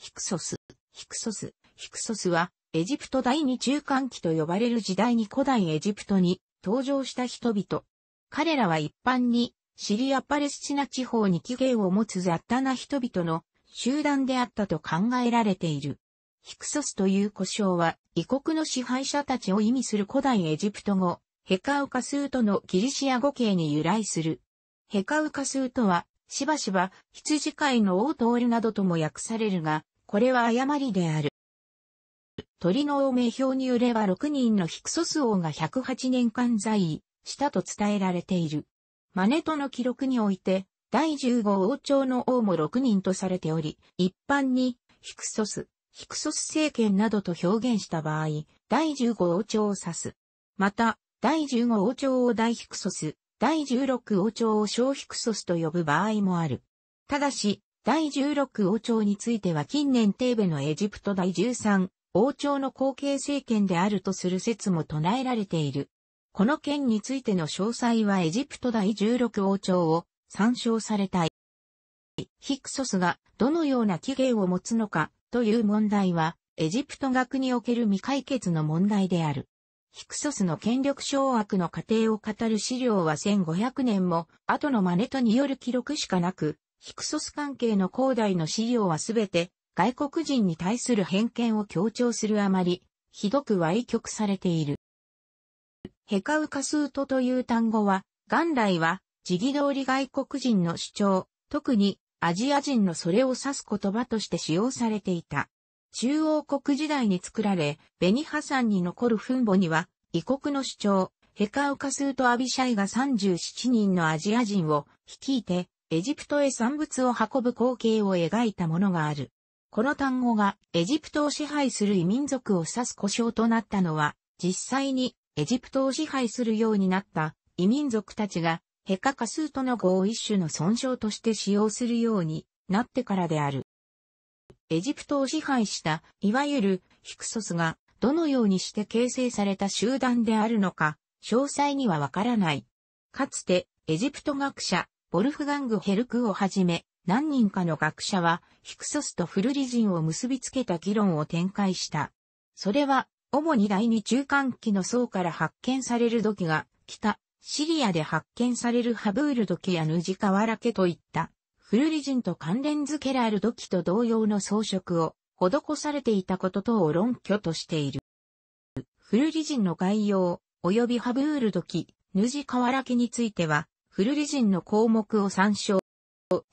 ヒクソス、ヒクソス、ヒクソスは、エジプト第二中間期と呼ばれる時代に古代エジプトに登場した人々。彼らは一般に、シリア・パレスチナ地方に起源を持つ雑多な人々の集団であったと考えられている。ヒクソスという呼称は、異国の支配者たちを意味する古代エジプト語、ヘカウカスートのギリシア語形に由来する。ヘカウカスートは、しばしば、羊飼いの王とールなどとも訳されるが、これは誤りである。鳥の王名表によれば6人のヒクソス王が108年間在位したと伝えられている。マネトの記録において、第15王朝の王も6人とされており、一般に、ヒクソス、ヒクソス政権などと表現した場合、第15王朝を指す。また、第15王朝を大ヒクソス、第16王朝を小ヒクソスと呼ぶ場合もある。ただし、第16王朝については近年テーベのエジプト第13王朝の後継政権であるとする説も唱えられている。この件についての詳細はエジプト第16王朝を参照されたい。ヒクソスがどのような起源を持つのかという問題はエジプト学における未解決の問題である。ヒクソスの権力掌握の過程を語る資料は1500年も後のマネトによる記録しかなく、ヒクソス関係の広大の資料はすべて外国人に対する偏見を強調するあまり、ひどく歪曲されている。ヘカウカスートという単語は、元来は、時義通り外国人の主張、特にアジア人のそれを指す言葉として使用されていた。中央国時代に作られ、ベニハさんに残る墳墓には、異国の主張、ヘカウカスート・アビシャイが37人のアジア人を率いて、エジプトへ産物を運ぶ光景を描いたものがある。この単語がエジプトを支配する異民族を指す故障となったのは、実際にエジプトを支配するようになった異民族たちがヘカカスートの語を一種の損傷として使用するようになってからである。エジプトを支配した、いわゆるヒクソスがどのようにして形成された集団であるのか、詳細にはわからない。かつてエジプト学者ボルフガング・ヘルクをはじめ、何人かの学者は、ヒクソスとフルリジンを結びつけた議論を展開した。それは、主に第二中間期の層から発見される土器が、北、シリアで発見されるハブール土器やヌジカワラケといった、フルリジンと関連づけられる土器と同様の装飾を、施されていたこと等を論拠としている。フルリジンの概要、及びハブール土器、ヌジカワラケについては、フルリジンの項目を参照。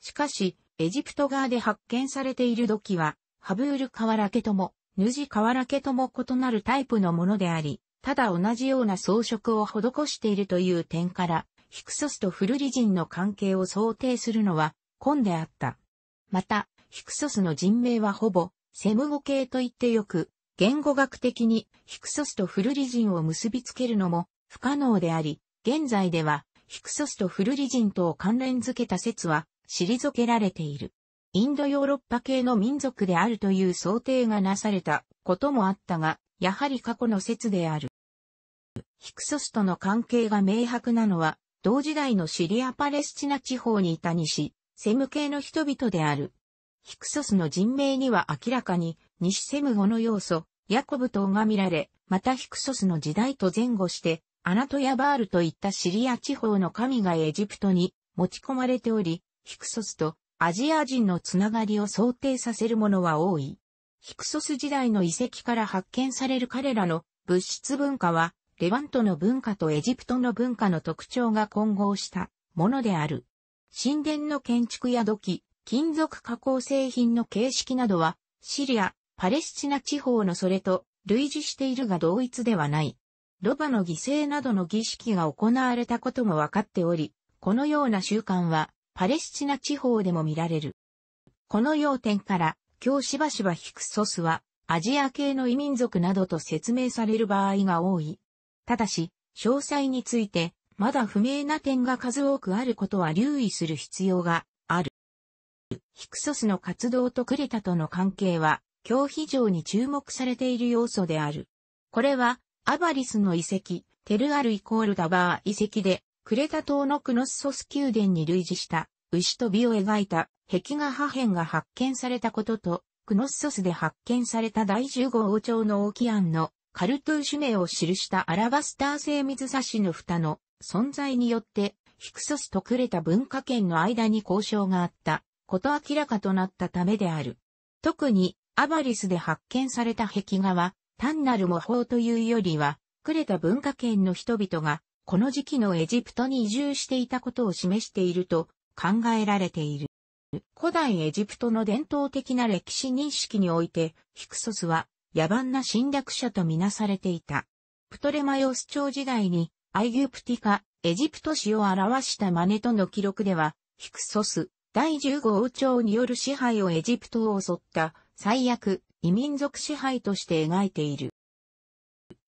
しかし、エジプト側で発見されている土器は、ハブール原家とも、ヌジ原家とも異なるタイプのものであり、ただ同じような装飾を施しているという点から、ヒクソスとフルリジンの関係を想定するのは、根であった。また、ヒクソスの人名はほぼ、セム語系と言ってよく、言語学的にヒクソスとフルリジンを結びつけるのも不可能であり、現在ではヒクソスとフルリジンとを関連づけた説は退けられている。インドヨーロッパ系の民族であるという想定がなされたこともあったが、やはり過去の説である。ヒクソスとの関係が明白なのは、同時代のシリア・パレスチナ地方にいた西、セム系の人々である。ヒクソスの人名には明らかに、西セム語の要素、ヤコブ島が見られ、またヒクソスの時代と前後して、アナトヤバールといったシリア地方の神がエジプトに持ち込まれており、ヒクソスとアジア人のつながりを想定させるものは多い。ヒクソス時代の遺跡から発見される彼らの物質文化は、レバントの文化とエジプトの文化の特徴が混合したものである。神殿の建築や土器、金属加工製品の形式などは、シリア、パレスチナ地方のそれと類似しているが同一ではない。ロバの犠牲などの儀式が行われたことも分かっており、このような習慣はパレスチナ地方でも見られる。この要点から、今日しばしばヒクソスはアジア系の異民族などと説明される場合が多い。ただし、詳細について、まだ不明な点が数多くあることは留意する必要がある。ヒクソスの活動とクレタとの関係は、今日非常に注目されている要素である。これは、アバリスの遺跡、テルアルイコールダバー遺跡で、クレタ島のクノッソス宮殿に類似した牛と美を描いた壁画破片が発見されたことと、クノッソスで発見された第10号王朝の王キアンのカルトゥーシュ名を記したアラバスター製水差しの蓋の存在によって、ヒクソスとクレタ文化圏の間に交渉があったこと明らかとなったためである。特にアバリスで発見された壁画は単なる模倣というよりは、くれた文化圏の人々が、この時期のエジプトに移住していたことを示していると考えられている。古代エジプトの伝統的な歴史認識において、ヒクソスは野蛮な侵略者とみなされていた。プトレマヨス朝時代に、アイギュプティカ、エジプト史を表した真似との記録では、ヒクソス、第15王朝による支配をエジプトを襲った、最悪、異民族支配として描いている。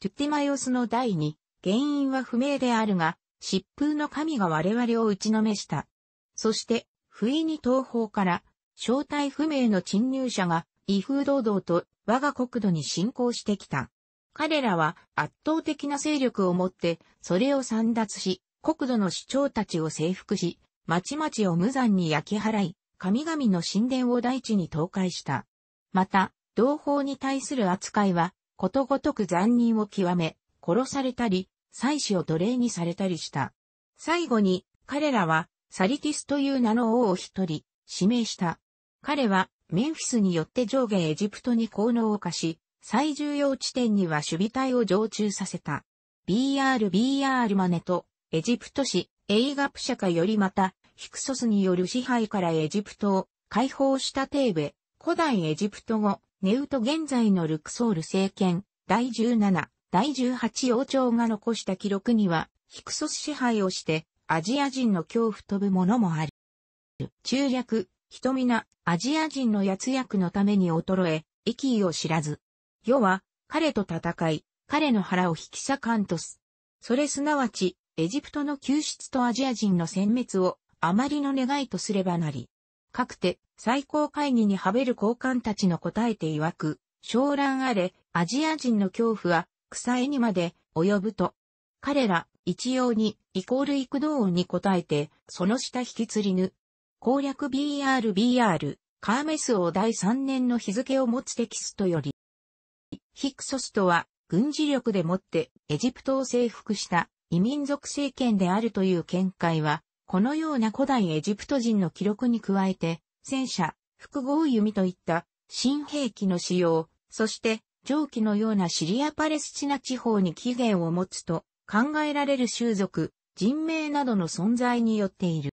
トゥッティマヨスの第に、原因は不明であるが、疾風の神が我々を打ちのめした。そして、不意に東方から、正体不明の侵入者が、異風堂々と我が国土に侵攻してきた。彼らは圧倒的な勢力を持って、それを散奪し、国土の主張たちを征服し、町々を無残に焼き払い、神々の神殿を大地に倒壊した。また、同胞に対する扱いは、ことごとく残忍を極め、殺されたり、妻子を奴隷にされたりした。最後に、彼らは、サリティスという名の王を一人、指名した。彼は、メンフィスによって上下エジプトに効能を課し、最重要地点には守備隊を常駐させた。BRBR マネと、エジプト市、エイガプシャカよりまた、ヒクソスによる支配からエジプトを解放したテーベ、古代エジプト語、ネウト現在のルクソール政権、第17、第18王朝が残した記録には、ヒクソス支配をして、アジア人の恐怖飛ぶものもある。中略、人皆、アジア人の圧役のために衰え、意気を知らず。世は、彼と戦い、彼の腹を引き裂かんとす。それすなわち、エジプトの救出とアジア人の殲滅を、あまりの願いとすればなり。かくて、最高会議にはべる高官たちの答えて曰く、将乱あれ、アジア人の恐怖は、草絵にまで及ぶと。彼ら、一様に、イコール幾度音に答えて、その下引き釣りぬ。攻略 BRBR、カーメス王第3年の日付を持つテキストより、ヒクソスとは、軍事力でもって、エジプトを征服した異民族政権であるという見解は、このような古代エジプト人の記録に加えて、戦車、複合弓といった新兵器の使用、そして上記のようなシリア・パレスチナ地方に起源を持つと考えられる種族、人名などの存在によっている。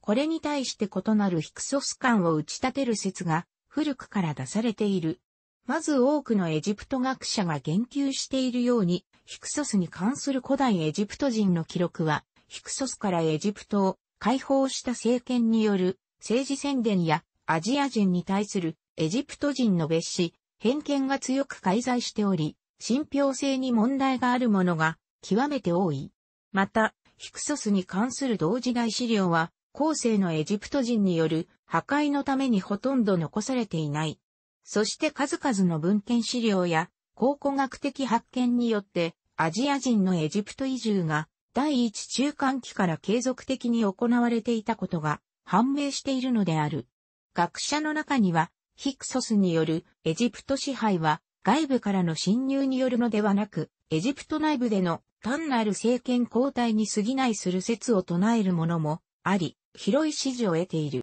これに対して異なるヒクソス感を打ち立てる説が古くから出されている。まず多くのエジプト学者が言及しているように、ヒクソスに関する古代エジプト人の記録は、ヒクソスからエジプトを解放した政権による政治宣伝やアジア人に対するエジプト人の蔑視、偏見が強く介在しており、信憑性に問題があるものが極めて多い。また、ヒクソスに関する同時代資料は、後世のエジプト人による破壊のためにほとんど残されていない。そして数々の文献資料や考古学的発見によってアジア人のエジプト移住が第一中間期から継続的に行われていたことが判明しているのである。学者の中には、ヒクソスによるエジプト支配は外部からの侵入によるのではなく、エジプト内部での単なる政権交代に過ぎないする説を唱えるものもあり、広い支持を得ている。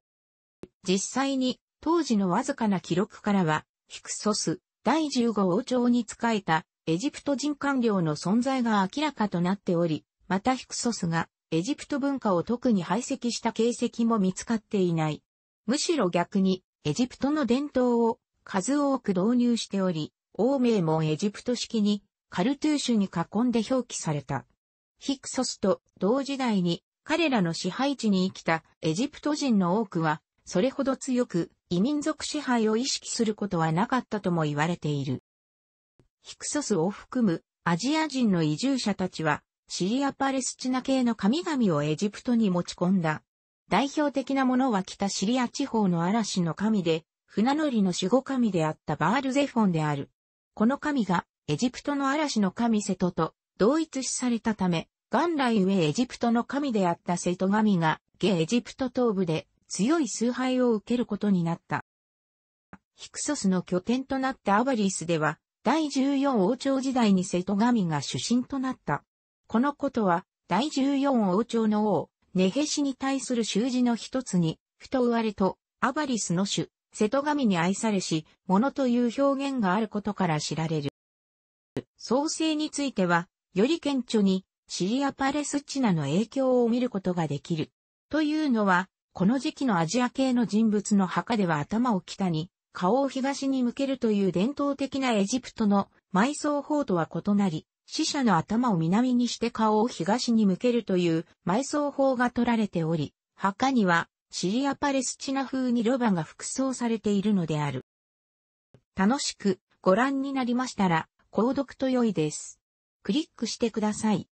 実際に当時のわずかな記録からは、ヒクソス第15王朝に仕えたエジプト人官僚の存在が明らかとなっており、またヒクソスがエジプト文化を特に排斥した形跡も見つかっていない。むしろ逆に、エジプトの伝統を数多く導入しており、欧米もエジプト式にカルトゥーシュに囲んで表記された。ヒクソスと同時代に彼らの支配地に生きたエジプト人の多くは、それほど強く異民族支配を意識することはなかったとも言われている。ヒクソスを含むアジア人の移住者たちはシリア・パレスチナ系の神々をエジプトに持ち込んだ。代表的なものは北シリア地方の嵐の神で、船乗りの守護神であったバールゼフォンである。この神がエジプトの嵐の神セトと同一視されたため、元来上エジプトの神であったセト神が、下エジプト東部で強い崇拝を受けることになった。ヒクソスの拠点となったアバリースでは、第14王朝時代にセト神が主神となった。このことは、第14王朝の王、ネヘシに対する習字の一つに、太われと、アバリスの種、瀬戸神に愛されし、のという表現があることから知られる。創世については、より顕著に、シリア・パレスチナの影響を見ることができる。というのは、この時期のアジア系の人物の墓では頭を北に、顔を東に向けるという伝統的なエジプトの埋葬法とは異なり、死者の頭を南にして顔を東に向けるという埋葬法が取られており、墓にはシリア・パレスチナ風にロバが服装されているのである。楽しくご覧になりましたら、購読と良いです。クリックしてください。